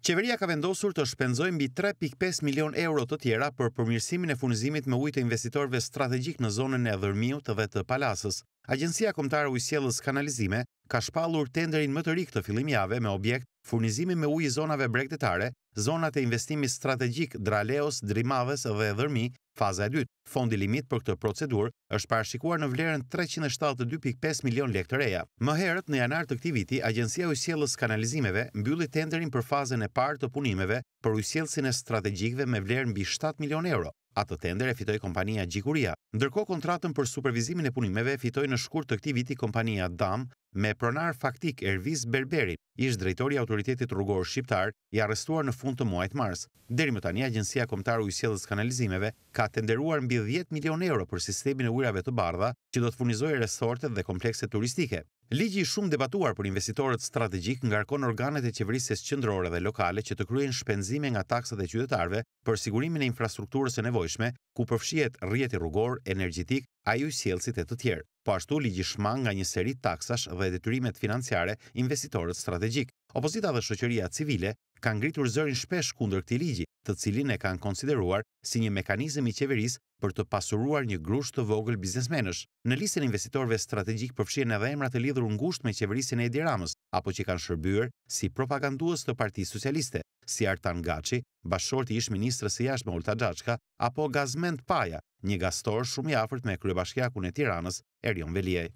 Qeveria ka vendosur të shpenzojë mbi 3.5 milion euro të tjera për përmirësimin e furnizimit me ujë të investitorëve strategjik në zonën e Dhërmiut dhe të Palasës. Agjencia Kombëtare Ujësielës Kanalizime ka shpallur tenderin më të ri këtë filimjave me objekt furnizimi me ujë zonave bregdetare, zonat e investimi strategjik Draleos, Drimaves dhe dërmi, faza e dytë. Fondi limit për këtë procedur është parashikuar në vlerën 372.5 milion lek të reja. Më herët në janar të këtij viti, Agjencia e Ujësjellës Kanalizimeve mbylli tenderin për fazën e parë të punimeve për ujësjellsin e strategjikve me vlerën mbi 7 milion euro. Atë tender e fitoi kompania Gjikuria. Ndërkohë kontratën për supervizimin e punimeve fitoi në shkurt të këtij viti kompania Dam me pronar faktik Ervis Berberin, ish drejtori i Autoritetit Rrugor Shqiptar, i arrestuar në fund të muajit mars. Deri më tani Agjencia Kombëtare e Ujësjelljes Kanalizimeve ka tenderuar mbi 10 milion euro për sistemin e ujrave të bardha që do të furnizojë resortet dhe komplekse turistike. Ligji i shumë debatuar për investitorët strategjik ngarkon organet e qeverisjes qendrore dhe lokale që të kryejnë shpenzime nga taksat e qytetarëve për sigurimin e infrastrukturës së nevojshme, ku përfshihet rrjeti rrugor, energjetik, ai ujësjellësit e të tjerë. Po ashtu ligji shmang nga një seri taksash dhe detyrimet financiare investitorët strategjik tragjik, opozita dhe shoqëria civile kanë ngritur zërin shpesh kundër këtij ligji, të cilin e kanë konsideruar si një mekanizëm i qeverisë për të pasuruar një grusht të vogël biznesmenësh. Në listën e investitorëve strategjik përfshihen edhe emra të lidhur ngushtë me qeverisjen e Edi Ramës, apo që kanë shërbyer si propagandues të Partisë Socialiste, si Artan Gaçi, bashorti i ish-ministrës së jashtme Ulta Xhaçka, apo Gazmend Paja, një gastor shumë i afërt me kryebashkiakun e Tiranës, Erion Veliaj.